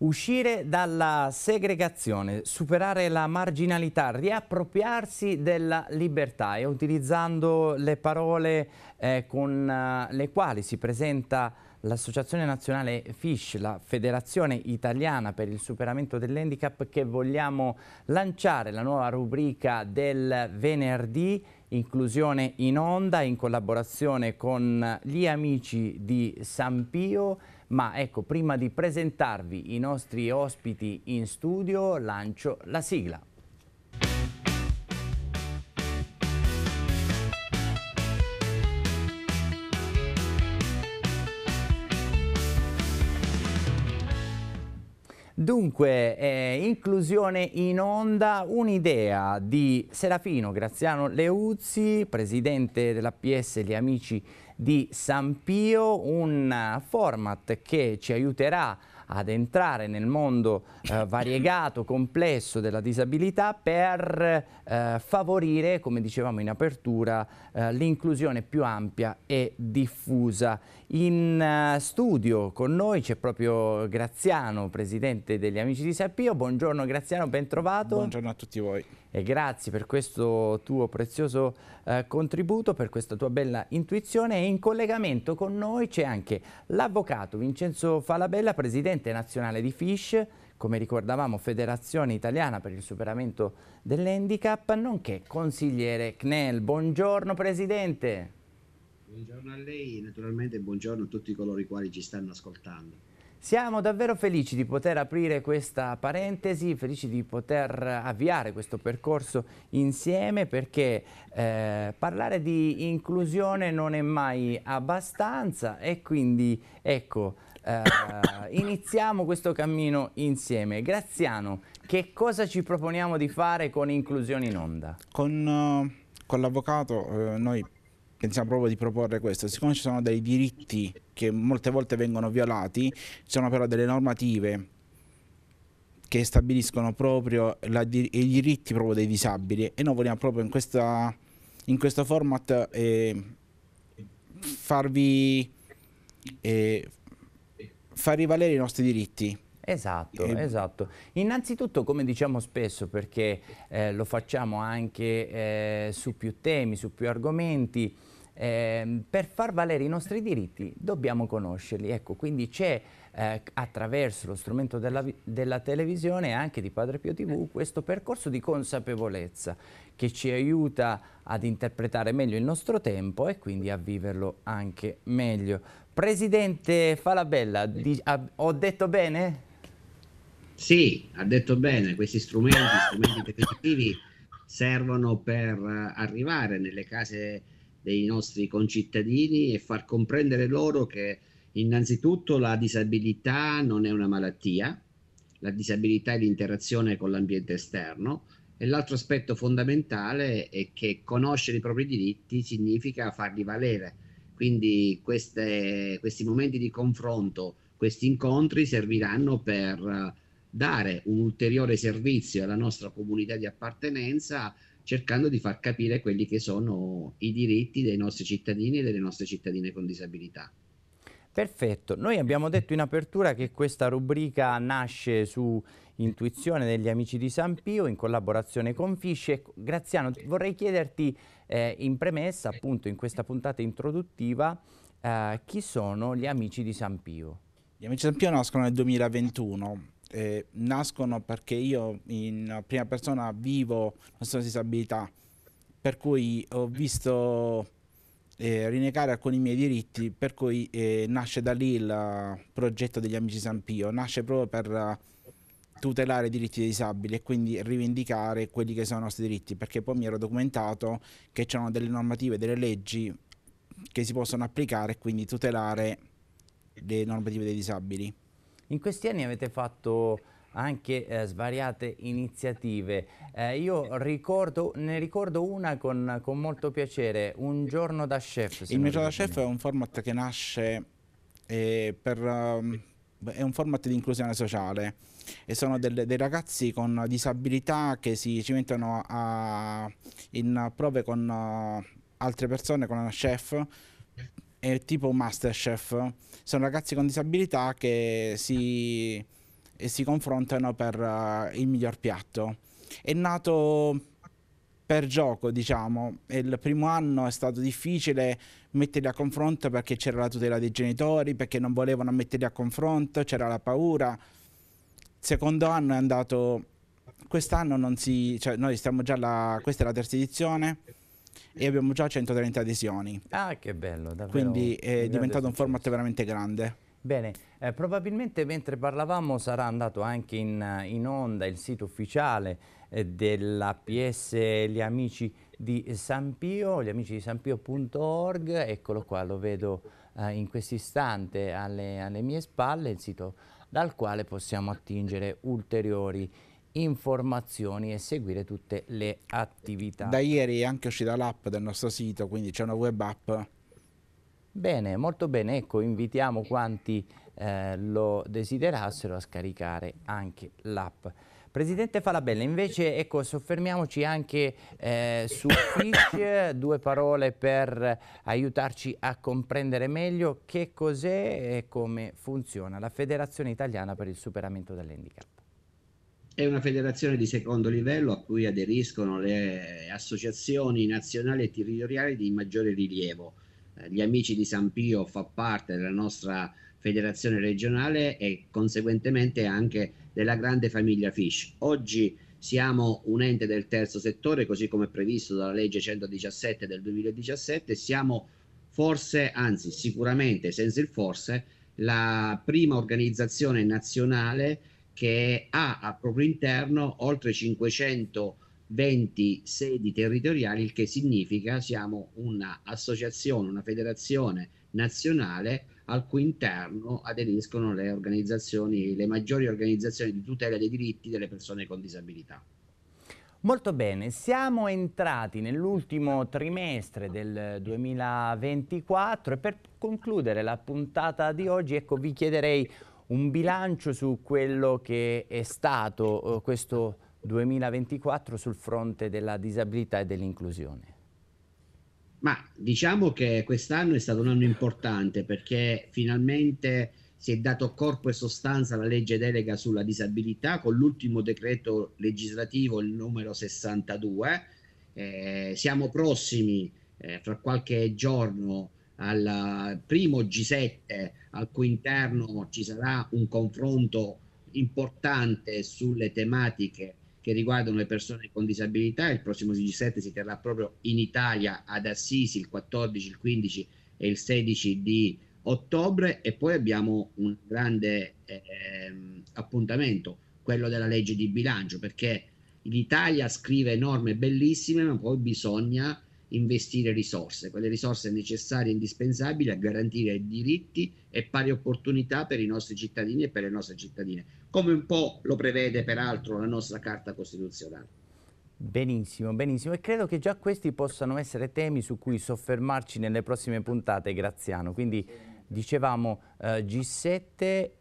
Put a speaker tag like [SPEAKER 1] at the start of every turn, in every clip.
[SPEAKER 1] Uscire dalla segregazione, superare la marginalità, riappropriarsi della libertà e utilizzando le parole eh, con eh, le quali si presenta l'Associazione Nazionale FISH, la Federazione Italiana per il Superamento dell'Handicap, che vogliamo lanciare la nuova rubrica del venerdì Inclusione in Onda in collaborazione con gli amici di San Pio ma ecco, prima di presentarvi i nostri ospiti in studio, lancio la sigla. Dunque, eh, inclusione in onda, un'idea di Serafino Graziano Leuzzi, presidente della PS Gli Amici di San Pio, un eh, format che ci aiuterà ad entrare nel mondo eh, variegato, complesso della disabilità per eh, favorire, come dicevamo in apertura, eh, l'inclusione più ampia e diffusa in eh, studio con noi c'è proprio Graziano, presidente degli Amici di Sappio. Buongiorno Graziano, ben trovato. Buongiorno a tutti voi. E grazie per questo tuo prezioso eh, contributo, per questa tua bella intuizione e in collegamento con noi c'è anche l'avvocato Vincenzo Falabella, presidente nazionale di FISH, come ricordavamo Federazione Italiana per il superamento dell'handicap, nonché consigliere CNEL. Buongiorno Presidente.
[SPEAKER 2] Buongiorno a lei e naturalmente buongiorno a tutti coloro i quali ci stanno ascoltando.
[SPEAKER 1] Siamo davvero felici di poter aprire questa parentesi, felici di poter avviare questo percorso insieme perché eh, parlare di inclusione non è mai abbastanza e quindi ecco eh, iniziamo questo cammino insieme. Graziano, che cosa ci proponiamo di fare con Inclusione in Onda?
[SPEAKER 3] Con, eh, con l'avvocato eh, noi pensiamo proprio di proporre questo, siccome ci sono dei diritti che molte volte vengono violati, ci sono però delle normative che stabiliscono proprio la, i diritti proprio dei disabili e noi vogliamo proprio in, questa, in questo format eh, farvi eh, far rivalere i nostri
[SPEAKER 1] diritti. Esatto, e... esatto. Innanzitutto, come diciamo spesso, perché eh, lo facciamo anche eh, su più temi, su più argomenti, eh, per far valere i nostri diritti dobbiamo conoscerli. Ecco, quindi c'è eh, attraverso lo strumento della, della televisione e anche di Padre Pio TV questo percorso di consapevolezza che ci aiuta ad interpretare meglio il nostro tempo e quindi a viverlo anche meglio. Presidente Falabella, di, a, ho detto bene? Sì, ha detto bene, questi strumenti, strumenti tecnologici
[SPEAKER 2] servono per eh, arrivare nelle case dei nostri concittadini e far comprendere loro che innanzitutto la disabilità non è una malattia, la disabilità è l'interazione con l'ambiente esterno e l'altro aspetto fondamentale è che conoscere i propri diritti significa farli valere. Quindi queste, questi momenti di confronto, questi incontri serviranno per eh, dare un ulteriore servizio alla nostra comunità di appartenenza cercando di far capire quelli che sono i diritti dei nostri cittadini e delle nostre cittadine con disabilità.
[SPEAKER 1] Perfetto, noi abbiamo detto in apertura che questa rubrica nasce su intuizione degli amici di San Pio in collaborazione con Fisce. Ecco, Graziano, vorrei chiederti eh, in premessa, appunto in questa puntata introduttiva, eh, chi sono gli amici di San Pio?
[SPEAKER 3] Gli amici di San Pio nascono nel 2021 eh, nascono perché io in prima persona vivo la nostra disabilità, per cui ho visto eh, rinnegare alcuni miei diritti, per cui eh, nasce da lì il progetto degli Amici San Pio, nasce proprio per tutelare i diritti dei disabili e quindi rivendicare quelli che sono i nostri diritti, perché poi mi ero documentato che c'erano delle normative, delle leggi che si possono applicare e quindi tutelare le normative dei disabili. In
[SPEAKER 1] questi anni avete fatto anche eh, svariate iniziative. Eh, io ricordo, ne ricordo una con, con, molto piacere, Un giorno da chef. Il giorno da chef è
[SPEAKER 3] un format che nasce eh, per... Um, è un format di inclusione sociale e sono del, dei ragazzi con disabilità che si cimentano a, in prove con uh, altre persone, con una chef è tipo Masterchef. Sono ragazzi con disabilità che si, si confrontano per uh, il miglior piatto. È nato per gioco, diciamo. il primo anno è stato difficile metterli a confronto perché c'era la tutela dei genitori, perché non volevano metterli a confronto, c'era la paura. Secondo anno è andato. Quest'anno non si. Cioè noi stiamo già alla. Questa è la terza edizione e abbiamo già 130 adesioni. Ah, che bello,
[SPEAKER 1] davvero. Quindi è diventato un
[SPEAKER 3] format veramente grande.
[SPEAKER 1] Bene, eh, probabilmente mentre parlavamo sarà andato anche in, in onda il sito ufficiale eh, PS Gli Amici di San Pio, gli eccolo qua, lo vedo eh, in questo istante alle, alle mie spalle, il sito dal quale possiamo attingere ulteriori informazioni informazioni e seguire tutte le attività. Da ieri
[SPEAKER 3] è anche uscita l'app del nostro sito, quindi c'è una web app. Bene, molto bene, ecco, invitiamo quanti eh, lo desiderassero
[SPEAKER 1] a scaricare anche l'app. Presidente Falabella, invece ecco, soffermiamoci anche eh, su Fitch, due parole per aiutarci a comprendere meglio che cos'è e come funziona la Federazione Italiana per il Superamento dell'Handicap.
[SPEAKER 2] È una federazione di secondo livello a cui aderiscono le associazioni nazionali e territoriali di maggiore rilievo. Eh, gli Amici di San Pio fa parte della nostra federazione regionale e conseguentemente anche della grande famiglia Fish. Oggi siamo un ente del terzo settore, così come previsto dalla legge 117 del 2017, siamo forse, anzi sicuramente senza il forse, la prima organizzazione nazionale che ha al proprio interno oltre 520 sedi territoriali, il che significa siamo un'associazione, una federazione nazionale al cui interno aderiscono le organizzazioni, le maggiori organizzazioni di tutela dei diritti delle persone con disabilità.
[SPEAKER 1] Molto bene, siamo entrati nell'ultimo trimestre del 2024 e per concludere la puntata di oggi ecco, vi chiederei un bilancio su quello che è stato eh, questo 2024 sul fronte della disabilità e dell'inclusione.
[SPEAKER 2] Ma diciamo che quest'anno è stato un anno importante perché finalmente si è dato corpo e sostanza alla legge delega sulla disabilità con l'ultimo decreto legislativo, il numero 62. Eh, siamo prossimi eh, fra qualche giorno al primo G7 al cui interno ci sarà un confronto importante sulle tematiche che riguardano le persone con disabilità. Il prossimo G7 si terrà proprio in Italia ad Assisi il 14, il 15 e il 16 di ottobre e poi abbiamo un grande eh, appuntamento, quello della legge di bilancio, perché l'Italia scrive norme bellissime, ma poi bisogna investire risorse, quelle risorse necessarie e indispensabili a garantire diritti e pari opportunità per i nostri cittadini e per le nostre
[SPEAKER 1] cittadine, come un po' lo prevede peraltro la nostra Carta Costituzionale. Benissimo, benissimo e credo che già questi possano essere temi su cui soffermarci nelle prossime puntate, Graziano. Quindi dicevamo eh, G7
[SPEAKER 3] e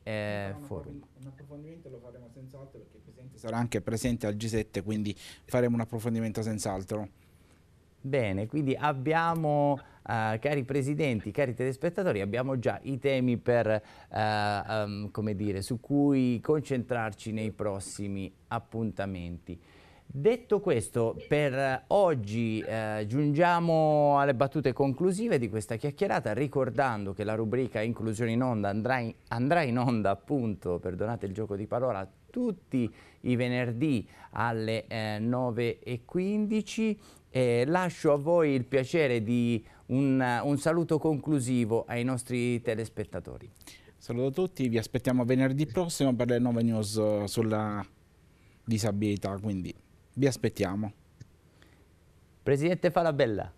[SPEAKER 3] eh, forum. Un approfondimento lo faremo senz'altro perché il Presidente sarà anche presente al G7, quindi faremo un approfondimento senz'altro. Bene, quindi abbiamo... Uh, cari
[SPEAKER 1] presidenti, cari telespettatori, abbiamo già i temi per, uh, um, come dire, su cui concentrarci nei prossimi appuntamenti. Detto questo, per oggi eh, giungiamo alle battute conclusive di questa chiacchierata ricordando che la rubrica Inclusione in Onda andrà in, andrà in onda appunto, perdonate il gioco di parola, tutti i venerdì alle eh, 9.15. Eh, lascio a voi il piacere di un, un
[SPEAKER 3] saluto conclusivo ai nostri telespettatori. Saluto a tutti, vi aspettiamo venerdì prossimo per le nuove news eh, sulla disabilità, quindi vi aspettiamo. Presidente Falabella.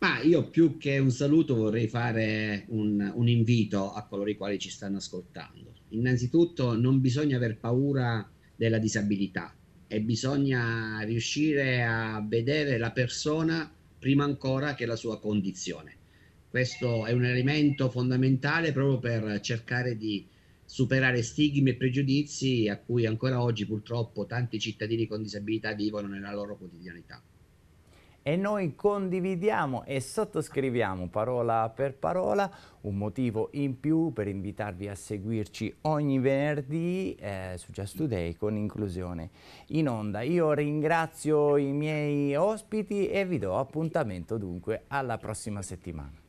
[SPEAKER 3] Ma io più che
[SPEAKER 2] un saluto vorrei fare un, un invito a coloro i quali ci stanno ascoltando. Innanzitutto non bisogna aver paura della disabilità e bisogna riuscire a vedere la persona prima ancora che la sua condizione. Questo è un elemento fondamentale proprio per cercare di superare stigmi e pregiudizi a cui ancora oggi purtroppo tanti cittadini con disabilità vivono nella loro quotidianità
[SPEAKER 1] e noi condividiamo e sottoscriviamo parola per parola un motivo in più per invitarvi a seguirci ogni venerdì eh, su Just Today con Inclusione in Onda. Io ringrazio i miei ospiti e vi do appuntamento dunque alla prossima settimana.